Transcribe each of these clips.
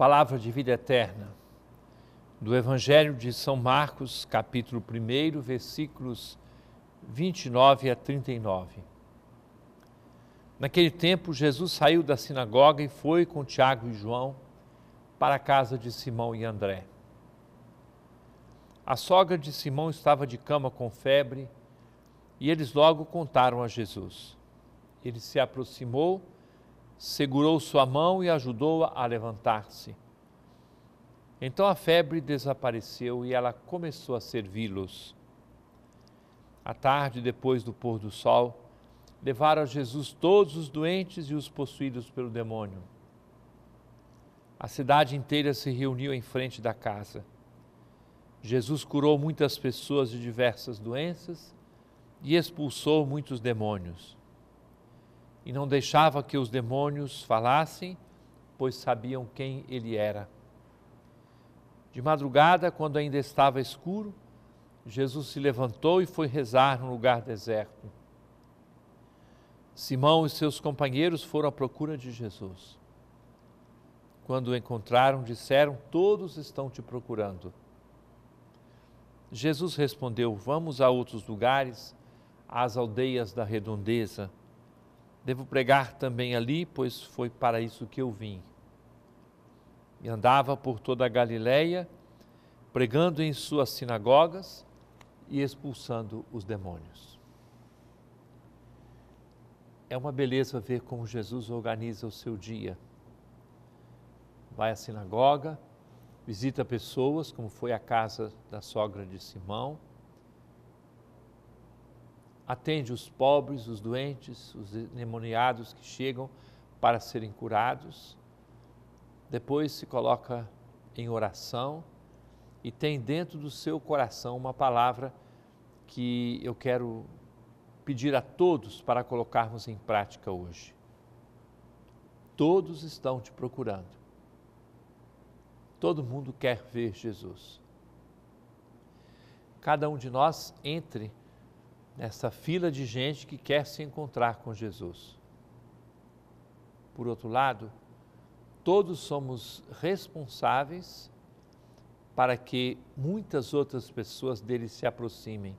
palavra de vida eterna, do Evangelho de São Marcos, capítulo 1, versículos 29 a 39. Naquele tempo, Jesus saiu da sinagoga e foi com Tiago e João para a casa de Simão e André. A sogra de Simão estava de cama com febre e eles logo contaram a Jesus. Ele se aproximou e segurou sua mão e ajudou-a a, a levantar se Então a febre desapareceu e ela começou a servi-los. À tarde, depois do pôr do sol, levaram a Jesus todos os doentes e os possuídos pelo demônio. A cidade inteira se reuniu em frente da casa. Jesus curou muitas pessoas de diversas doenças e expulsou muitos demônios e não deixava que os demônios falassem, pois sabiam quem ele era. De madrugada, quando ainda estava escuro, Jesus se levantou e foi rezar num lugar deserto. Simão e seus companheiros foram à procura de Jesus. Quando o encontraram, disseram: Todos estão te procurando. Jesus respondeu: Vamos a outros lugares, às aldeias da redondeza Devo pregar também ali, pois foi para isso que eu vim. E andava por toda a Galiléia, pregando em suas sinagogas e expulsando os demônios. É uma beleza ver como Jesus organiza o seu dia. Vai à sinagoga, visita pessoas, como foi a casa da sogra de Simão atende os pobres, os doentes, os endemoniados que chegam para serem curados. Depois se coloca em oração e tem dentro do seu coração uma palavra que eu quero pedir a todos para colocarmos em prática hoje. Todos estão te procurando. Todo mundo quer ver Jesus. Cada um de nós entre essa fila de gente que quer se encontrar com Jesus. Por outro lado, todos somos responsáveis para que muitas outras pessoas dele se aproximem.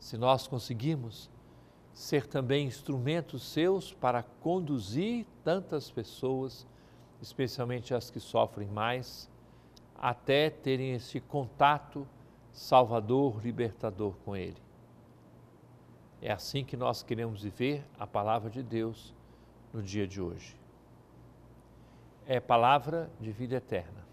Se nós conseguirmos ser também instrumentos seus para conduzir tantas pessoas, especialmente as que sofrem mais, até terem esse contato Salvador, libertador com Ele. É assim que nós queremos viver a palavra de Deus no dia de hoje. É palavra de vida eterna.